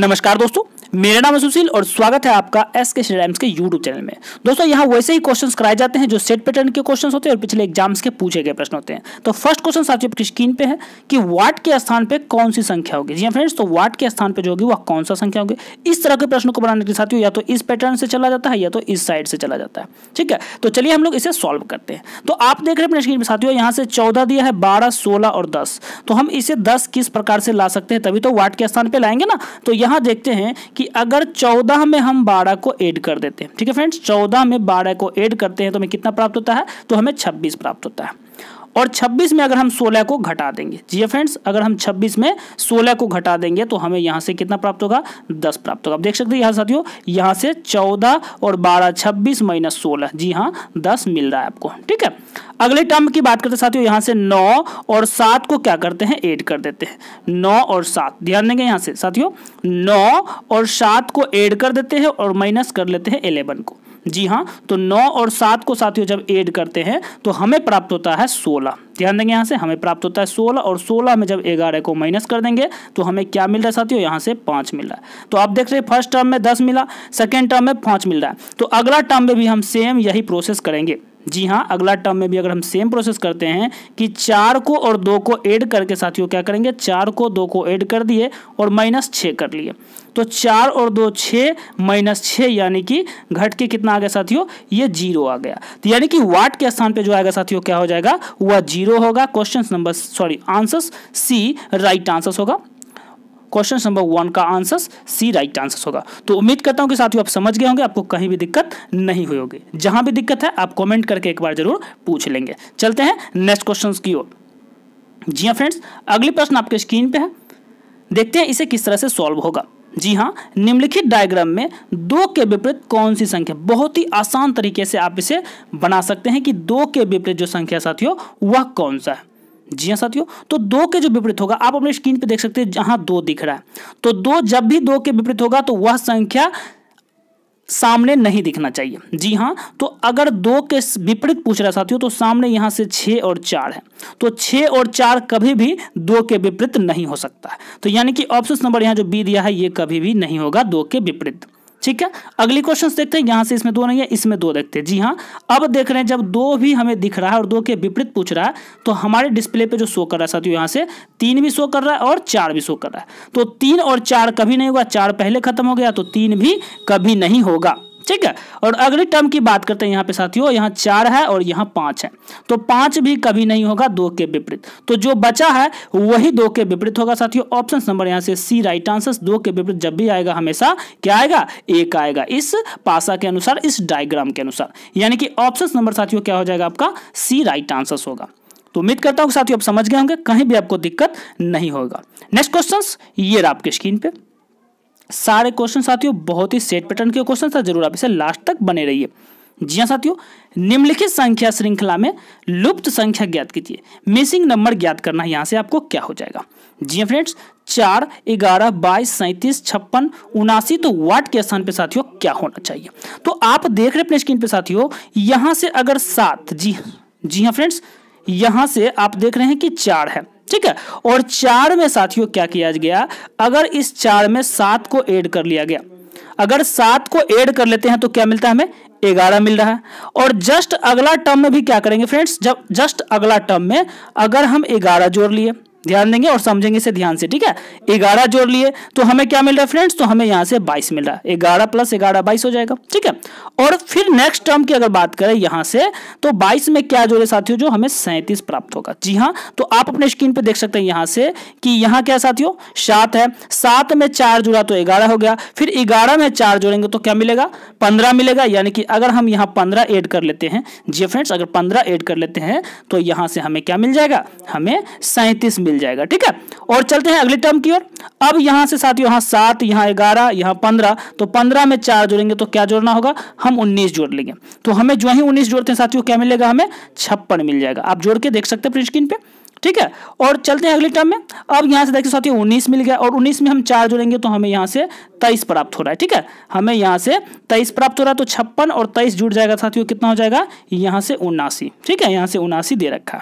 नमस्कार दोस्तों मेरा नाम है सुशील और स्वागत है आपका एस के श्रीराम्स के यूट्यूब चैनल में दोस्तों यहाँ वैसे ही क्वेश्चंस कराए जाते हैं जो सेट पैटर्न के क्वेश्चंस होते हैं और पिछले एग्जाम्स के पूछे गए प्रश्न होते हैं तो फर्स्ट क्वेश्चन आपकी स्क्रीन पे है कि वाट के स्थान पे कौन सी संख्या होगी जी फ्रेंड्स हाँ, तो वाट के स्थान पर जो होगी वह कौन सा संख्या होगी इस तरह के प्रश्न को बनाने के साथ या तो इस पैटर्न से चला जाता है या तो इस साइड से चला जाता है ठीक है तो चलिए हम लोग इसे सॉल्व करते हैं तो आप देख रहे हैं अपने स्क्रीन पर साथियों यहाँ से चौदह दिया है बारह सोलह और दस तो हम इसे दस किस प्रकार से ला सकते हैं तभी तो वाट के स्थान पर लाएंगे ना तो यहाँ देखते हैं कि कि अगर चौदह में हम बारह को एड कर देते हैं ठीक है फ्रेंड्स चौदह में बारह को एड करते हैं तो हमें कितना प्राप्त होता है तो हमें छब्बीस प्राप्त होता है और 26 में अगर हम 16 को घटा देंगे जी फ्रेंड्स अगर हम 26 में 16 को घटा देंगे तो हमें यहाँ से कितना प्राप्त होगा 10 प्राप्त होगा आप देख सकते हैं यहाँ साथियों यहाँ से 14 और 12 26 माइनस सोलह जी हाँ 10 मिल रहा है आपको ठीक है अगले टर्म की बात करते साथियों यहाँ से नौ और सात को क्या करते हैं एड कर देते हैं नौ और सात ध्यान देंगे यहाँ से साथियों नौ और सात को एड कर देते हैं और माइनस कर लेते हैं इलेवन को जी हाँ तो नौ और सात को साथियों जब एड करते हैं तो हमें प्राप्त होता है सोलह ध्यान देंगे यहाँ से हमें प्राप्त होता है सोलह और सोलह में जब ग्यारह को माइनस कर देंगे तो हमें क्या मिल रहा है साथियों यहाँ से पाँच मिल रहा है तो आप देख रहे हैं फर्स्ट टर्म में दस मिला सेकेंड टर्म में पाँच मिल रहा है तो अगला टर्म में भी हम सेम यही प्रोसेस करेंगे जी हाँ अगला टर्म में भी अगर हम सेम प्रोसेस करते हैं कि चार को और दो को ऐड करके साथियों क्या करेंगे चार को दो को ऐड कर दिए और माइनस छः कर लिए तो चार और दो छः माइनस छः यानी कि घट के कितना आ गया साथियों ये जीरो आ गया तो यानी कि वाट के स्थान पे जो आएगा साथियों क्या हो जाएगा वह जीरो होगा question number sorry answer C right answer होगा क्वेश्चन नंबर वन का आंसर सी राइट आंसर होगा तो उम्मीद करता हूँ कि साथियों आप समझ गए होंगे आपको कहीं भी दिक्कत नहीं हुई होगी जहां भी दिक्कत है आप कॉमेंट करके एक बार जरूर पूछ लेंगे चलते हैं नेक्स्ट क्वेश्चन की ओर जी हाँ फ्रेंड्स अगली प्रश्न आपके स्क्रीन पे है देखते हैं इसे किस तरह से सॉल्व होगा जी हाँ निम्नलिखित डायग्राम में दो के विपरीत कौन सी संख्या बहुत ही आसान तरीके से आप इसे बना सकते हैं कि दो के विपरीत जो संख्या साथियों वह कौन सा है जी हाँ साथियों तो दो के जो विपरीत होगा आप अपने स्क्रीन पे देख सकते हैं जहां दो दिख रहा है तो दो जब भी दो के विपरीत होगा तो वह संख्या सामने नहीं दिखना चाहिए जी हाँ तो अगर दो के विपरीत पूछ रहा है साथियों तो सामने यहाँ से छः और चार है तो छः और चार कभी भी दो के विपरीत नहीं हो सकता है तो यानी कि ऑप्शन नंबर यहाँ जो बी दिया है ये कभी भी नहीं होगा दो के विपरीत ठीक है अगली क्वेश्चन देखते हैं यहां से इसमें दो नहीं है इसमें दो देखते हैं जी हाँ अब देख रहे हैं जब दो भी हमें दिख रहा है और दो के विपरीत पूछ रहा है तो हमारे डिस्प्ले पे जो शो कर रहा है साथियों यहाँ से तीन भी शो कर रहा है और चार भी शो कर रहा है तो तीन और चार कभी नहीं होगा चार पहले खत्म हो गया तो तीन भी कभी नहीं होगा ठीक है और अगले टर्म की बात करते हैं यहाँ पे साथियों यहाँ चार है और यहाँ पांच है तो पांच भी कभी नहीं होगा दो के विपरीत तो जो बचा है वही दो के विपरीत होगा साथियों ऑप्शन नंबर यहाँ से सी राइट आंसर दो के विपरीत जब भी आएगा हमेशा क्या आएगा एक आएगा इस पासा के अनुसार इस डायग्राम के अनुसार यानी कि ऑप्शन नंबर साथियों क्या हो जाएगा आपका सी राइट आंसर होगा तो उम्मीद करता हूँ साथियों आप समझ गए होंगे कहीं भी आपको दिक्कत नहीं होगा नेक्स्ट क्वेश्चन ये आपके स्क्रीन पे सारे क्वेश्चन साथियों बहुत ही सेट पैटर्न के क्वेश्चन था जरूर आप इसे लास्ट तक बने रहिए जी हाँ साथियों निम्नलिखित संख्या श्रृंखला में लुप्त संख्या ज्ञात कीजिए मिसिंग नंबर ज्ञात करना यहाँ से आपको क्या हो जाएगा जी हाँ फ्रेंड्स चार ग्यारह बाईस सैंतीस छप्पन उनासी तो वाट के स्थान पे साथियों क्या होना चाहिए तो आप देख रहे अपने स्क्रीन पे साथियों यहाँ से अगर सात जी जी हाँ फ्रेंड्स यहां से आप देख रहे हैं कि चार है ठीक है और चार में साथियों क्या किया गया अगर इस चार में सात को ऐड कर लिया गया अगर सात को ऐड कर लेते हैं तो क्या मिलता है हमें ग्यारह मिल रहा है और जस्ट अगला टर्म में भी क्या करेंगे फ्रेंड्स जब जस्ट अगला टर्म में अगर हम ग्यारह जोड़ लिए ध्यान देंगे और समझेंगे इसे ध्यान से ठीक है ग्यारह जोड़ लिए तो हमें क्या मिल रहा है फ्रेंड्स तो हमें यहाँ से बाईस मिल रहा है ग्यारह प्लस ग्यारह बाईस हो जाएगा ठीक है और फिर नेक्स्ट टर्म की अगर बात करें यहाँ से तो बाईस में क्या जोड़े साथियों जो हमें सैंतीस प्राप्त होगा जी हाँ तो आप अपने स्क्रीन पर देख सकते हैं यहाँ से कि यहाँ क्या साथियों सात है सात में चार जुड़ा तो ग्यारह हो गया फिर ग्यारह में चार जोड़ेंगे तो क्या मिलेगा पंद्रह मिलेगा यानी कि अगर हम यहाँ पंद्रह एड कर लेते हैं जी फ्रेंड्स अगर पंद्रह एड कर लेते हैं तो यहाँ से हमें क्या मिल जाएगा हमें सैंतीस मिल मिल जाएगा ठीक है और चलते हैं अगले टर्म की ओर अब यहाँ से साथ यहां सात यहां ग्यारह यहाँ पंद्रह तो पंद्रह में चार जोड़ेंगे तो क्या जोड़ना होगा हम उन्नीस जोड़ लेंगे तो हमें जो ही उन्नीस जोड़ते हैं साथियों क्या मिलेगा हमें छप्पन मिल जाएगा आप जोड़ के देख सकते हैं प्रिंट स्क्रीन पर ठीक है और चलते हैं अगले टर्म में अब यहाँ से देखिए साथियों उन्नीस मिल गया और उन्नीस में हम चार जोड़ेंगे तो हमें यहाँ से तेईस प्राप्त हो रहा है ठीक है हमें यहाँ से तेईस प्राप्त हो रहा है तो छप्पन और तेईस जुड़ जाएगा साथियों कितना हो जाएगा यहाँ से उन्नासी ठीक है यहाँ से उन्नासी दे रखा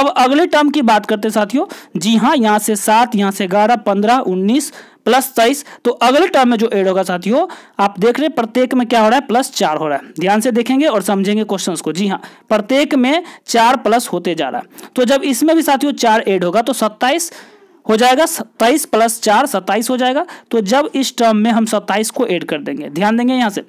अब अगले टर्म की बात करते साथियों जी हाँ यहाँ से सात यहाँ से ग्यारह पंद्रह उन्नीस प्लस तेईस तो अगले टर्म में जो एड होगा साथियों आप देख रहे प्रत्येक में क्या हो रहा है प्लस चार हो रहा है ध्यान से देखेंगे और समझेंगे क्वेश्चन को जी हाँ प्रत्येक में चार प्लस होते जा रहा है तो जब इसमें भी साथियों चार एड होगा तो सत्ताईस हो जाएगा सत्ताईस प्लस चार सत्ताईस हो जाएगा तो जब इस टर्म में हम सत्ताईस को एड कर देंगे ध्यान देंगे यहाँ से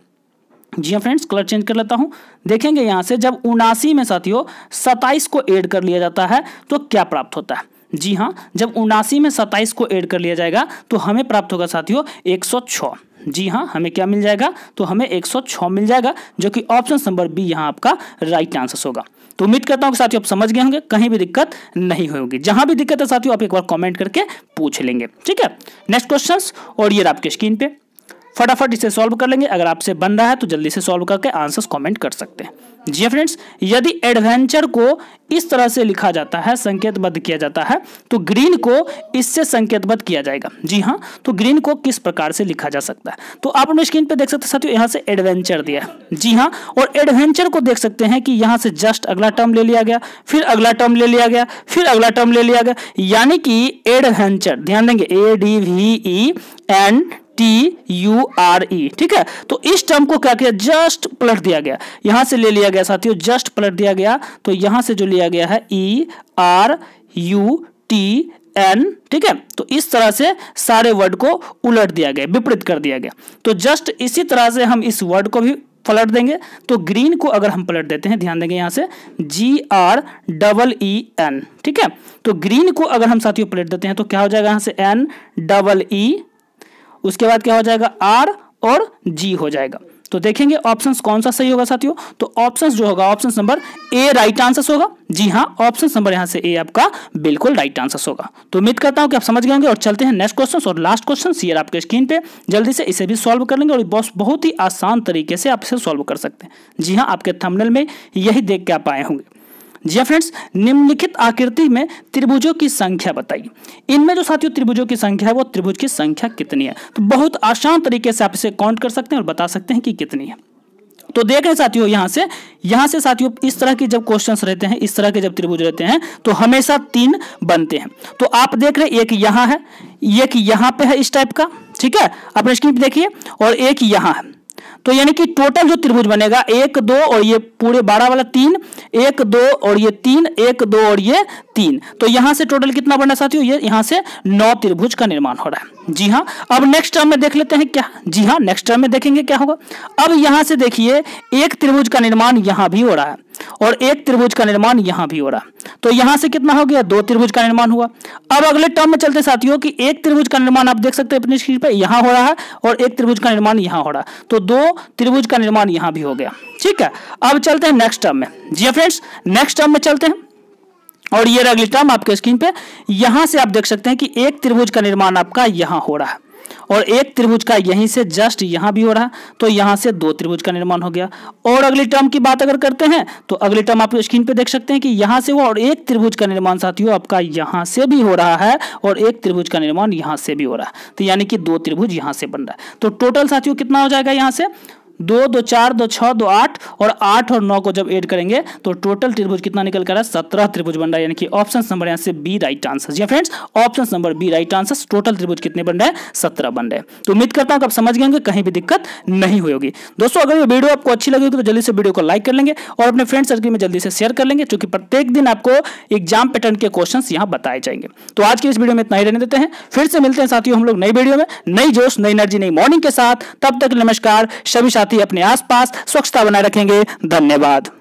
जी हाँ फ्रेंड्स कलर चेंज कर लेता हूँ देखेंगे यहाँ से जब उनासी में साथियों सत्ताईस को एड कर लिया जाता है तो क्या प्राप्त होता है जी हाँ जब उनासी में सत्ताईस को ऐड कर लिया जाएगा तो हमें प्राप्त होगा साथियों एक सौ छ जी हाँ हमें क्या मिल जाएगा तो हमें 106 मिल जाएगा जो कि ऑप्शन नंबर बी यहाँ आपका राइट आंसर होगा तो उम्मीद करता हूँ साथियों आप समझ गए होंगे कहीं भी दिक्कत नहीं होगी जहां भी दिक्कत है साथियों आप एक बार कमेंट करके पूछ लेंगे ठीक है नेक्स्ट क्वेश्चंस और ये आपके स्क्रीन पे फटाफट इसे सॉल्व कर लेंगे अगर आपसे बन रहा है तो जल्दी से सॉल्व करके आंसर्स कमेंट कर सकते हैं जी फ्रेंड्स हाँ यदि एडवेंचर को इस तरह से लिखा जाता है संकेतबद्ध किया जाता है तो ग्रीन को इससे संकेतबद्ध किया जाएगा जी हाँ तो ग्रीन को किस प्रकार से लिखा जा सकता है तो आप अपने स्क्रीन पर देख सकते साथियों यहाँ से एडवेंचर दिया है जी हाँ और एडवेंचर को देख सकते हैं कि यहाँ से जस्ट अगला टर्म ले लिया गया फिर अगला टर्म ले लिया गया फिर अगला टर्म ले लिया गया यानी कि एडवेंचर ध्यान देंगे A D V E N T U R E ठीक है तो इस टर्म को क्या किया जस्ट पलट दिया गया यहां से ले लिया गया साथियों जस्ट पलट दिया गया तो यहां से जो लिया गया है E R U T N ठीक है तो इस तरह से सारे वर्ड को उलट दिया गया विपरीत कर दिया गया तो जस्ट इसी तरह से हम इस वर्ड को भी पलट देंगे तो ग्रीन को अगर हम पलट देते हैं ध्यान देंगे यहाँ से G R double E N ठीक है तो ग्रीन को अगर हम साथियों पलट देते हैं तो क्या हो जाएगा यहाँ से एन डबल ई उसके बाद क्या हो जाएगा आर और जी हो जाएगा तो देखेंगे ऑप्शन कौन सा सही होगा साथियों तो ऑप्शन जो होगा option number A right answer होगा जी हाँ ऑप्शन नंबर यहाँ से ए आपका बिल्कुल राइट आंसर होगा तो उम्मीद करता हूँ कि आप समझ गए होंगे और चलते हैं नेक्स्ट क्वेश्चन और लास्ट क्वेश्चन सीएर आपके स्क्रीन पे जल्दी से इसे भी सॉल्व कर लेंगे और बॉस बहुत ही आसान तरीके से आप इसे सॉल्व कर सकते हैं जी हाँ आपके थमनल में यही देख के आप आए होंगे जी फ्रेंड्स हाँ निम्नलिखित आकृति में त्रिभुजों की संख्या बताइए इनमें जो साथियों त्रिभुजों की संख्या है वो त्रिभुज की संख्या कितनी है तो बहुत आसान तरीके से आप इसे काउंट कर सकते हैं और बता सकते हैं कि कितनी है तो देख रहे साथियों यहां से यहां से साथियों इस तरह के जब क्वेश्चन रहते हैं इस तरह के जब त्रिभुज रहते हैं तो हमेशा तीन बनते हैं तो आप देख रहे एक यहाँ है एक यहां पे है इस टाइप का ठीक है अपने स्क्रीन देखिए और एक यहाँ है तो यानी कि टोटल जो त्रिभुज बनेगा एक दो और ये पूरे बारह वाला तीन एक दो और ये तीन एक दो और ये तीन तो यहां से टोटल कितना बना साथियों ये यहां से नौ त्रिभुज का निर्माण हो रहा है जी हाँ अब नेक्स्ट टर्म में देख लेते हैं क्या जी हाँ नेक्स्ट टर्म में देखेंगे क्या होगा अब यहां से देखिए एक त्रिभुज का निर्माण यहां भी हो रहा है और एक त्रिभुज का निर्माण यहां भी हो रहा है तो यहां से कितना हो गया दो त्रिभुज का निर्माण हुआ अब अगले टर्म में चलते साथियों कि एक त्रिभुज का निर्माण आप देख सकते हैं अपनी स्क्रीन पर यहां हो रहा है और एक त्रिभुज का निर्माण यहां हो रहा है तो दो त्रिभुज का निर्माण यहां भी हो गया ठीक है अब चलते हैं नेक्स्ट टर्म में जी फ्रेंड्स नेक्स्ट टर्म में चलते हैं और ये अगली टर्म आपके स्क्रीन पे यहां से आप देख सकते हैं कि एक त्रिभुज का निर्माण आपका यहां हो रहा है और एक त्रिभुज का यहीं से जस्ट यहां भी हो रहा है तो यहां से दो त्रिभुज का निर्माण हो गया और अगली टर्म की बात अगर करते हैं तो अगली टर्म आप स्क्रीन पे देख सकते हैं कि यहां से हुआ और एक त्रिभुज का निर्माण साथियों आपका यहां से भी हो रहा है और एक त्रिभुज का निर्माण यहां से भी हो रहा है तो यानी कि दो त्रिभुज यहां से बन रहा है तो टोटल साथियों कितना हो जाएगा यहां से दो दो चार दो छः दो आठ और आठ और नौ को जब ऐड करेंगे तो टोटल त्रिभुज कितना निकल कर रहा है सत्रह त्रिभुज बन रहा है यानी कि ऑप्शन नंबर यहाँ से बी राइट आंसर जी friends option number B right answer total त्रिभुज कितने बन रहे हैं सत्रह बन रहे हैं तो उम्मीद करता हूँ आप समझ गए होंगे कहीं भी दिक्कत नहीं होगी दोस्तों अगर ये वीडियो आपको अच्छी लगी तो जल्दी से वीडियो को लाइक कर लेंगे और अपने फ्रेंड सर्कल में जल्दी से शेयर कर लेंगे क्योंकि प्रत्येक दिन आपको एग्जाम पैटर्न के क्वेश्चन यहाँ बताए जाएंगे तो आज की इस वीडियो में इतना ही रहने देते हैं फिर से मिलते हैं साथियों हम लोग नई वीडियो में नई जोश नई एनर्जी नई मॉर्निंग के साथ तब तक नमस्कार सभी साथ साथ ही अपने आसपास स्वच्छता बनाए रखेंगे धन्यवाद